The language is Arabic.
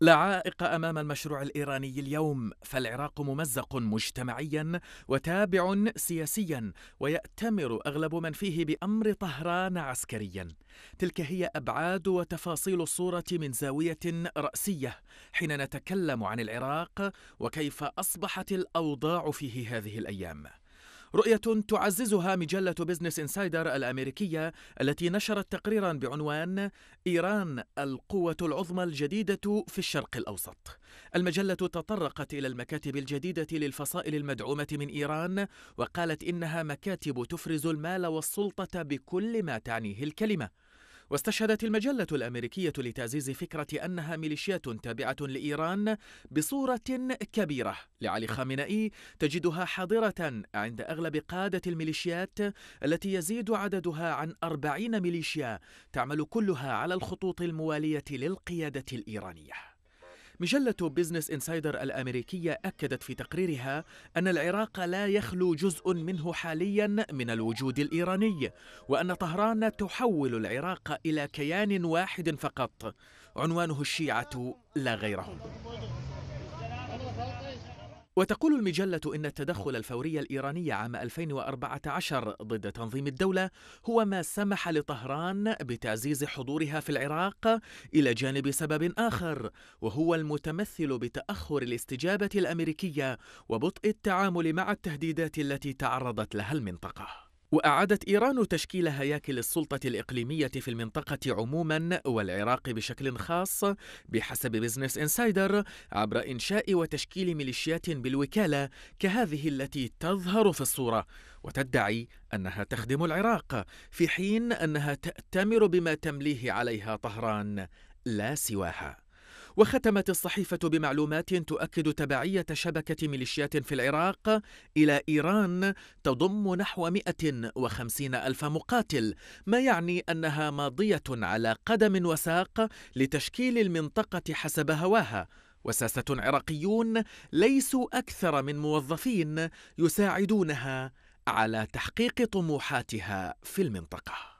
لا عائق امام المشروع الايراني اليوم فالعراق ممزق مجتمعيا وتابع سياسيا وياتمر اغلب من فيه بامر طهران عسكريا تلك هي ابعاد وتفاصيل الصوره من زاويه راسيه حين نتكلم عن العراق وكيف اصبحت الاوضاع فيه هذه الايام رؤية تعززها مجلة بيزنس انسايدر الأمريكية التي نشرت تقريرا بعنوان إيران القوة العظمى الجديدة في الشرق الأوسط. المجلة تطرقت إلى المكاتب الجديدة للفصائل المدعومة من إيران وقالت إنها مكاتب تفرز المال والسلطة بكل ما تعنيه الكلمة واستشهدت المجلة الأمريكية لتعزيز فكرة أنها ميليشيات تابعة لإيران بصورة كبيرة لعلي خامنئي تجدها حاضرة عند أغلب قادة الميليشيات التي يزيد عددها عن أربعين ميليشيا تعمل كلها على الخطوط الموالية للقيادة الإيرانية مجلة بيزنس إنسايدر الأمريكية أكدت في تقريرها أن العراق لا يخلو جزء منه حاليا من الوجود الإيراني وأن طهران تحول العراق إلى كيان واحد فقط عنوانه الشيعة لا غيرهم وتقول المجلة إن التدخل الفوري الإيراني عام 2014 ضد تنظيم الدولة هو ما سمح لطهران بتعزيز حضورها في العراق إلى جانب سبب آخر وهو المتمثل بتأخر الاستجابة الأمريكية وبطء التعامل مع التهديدات التي تعرضت لها المنطقة وأعادت إيران تشكيل هياكل السلطة الإقليمية في المنطقة عموما والعراق بشكل خاص بحسب بزنس إنسايدر عبر إنشاء وتشكيل ميليشيات بالوكالة كهذه التي تظهر في الصورة وتدعي أنها تخدم العراق في حين أنها تأتمر بما تمليه عليها طهران لا سواها وختمت الصحيفة بمعلومات تؤكد تبعية شبكة ميليشيات في العراق إلى إيران تضم نحو 150 ألف مقاتل ما يعني أنها ماضية على قدم وساق لتشكيل المنطقة حسب هواها وساسة عراقيون ليسوا أكثر من موظفين يساعدونها على تحقيق طموحاتها في المنطقه